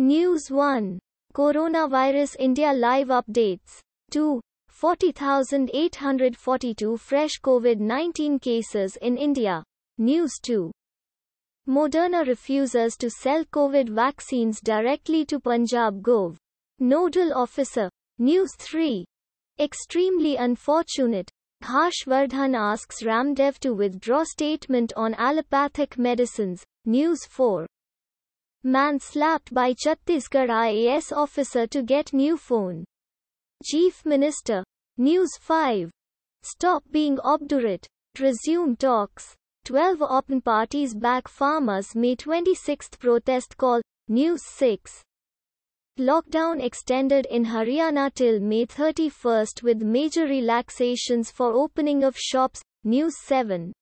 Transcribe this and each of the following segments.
News 1. Coronavirus India live updates. 2. 40,842 fresh COVID 19 cases in India. News 2. Moderna refuses to sell COVID vaccines directly to Punjab Gov. Nodal Officer. News 3. Extremely unfortunate. Harshvardhan asks Ramdev to withdraw statement on allopathic medicines. News 4. Man slapped by Chhattisgarh IAS officer to get new phone. Chief Minister. News 5. Stop being obdurate. Resume talks. 12 open parties back farmers May 26 protest call. News 6. Lockdown extended in Haryana till May 31 with major relaxations for opening of shops. News 7.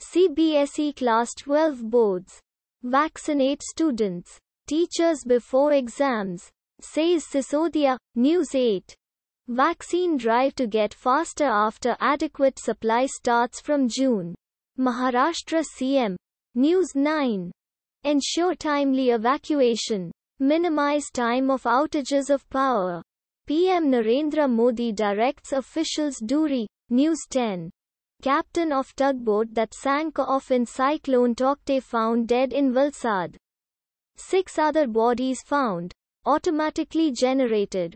CBSE Class 12 boards. Vaccinate students. Teachers before exams. Says Sisodia, News 8. Vaccine drive to get faster after adequate supply starts from June. Maharashtra CM. News 9. Ensure timely evacuation. Minimize time of outages of power. PM Narendra Modi directs officials Duri. News 10 captain of tugboat that sank off in cyclone Tokte found dead in Valsad. Six other bodies found, automatically generated.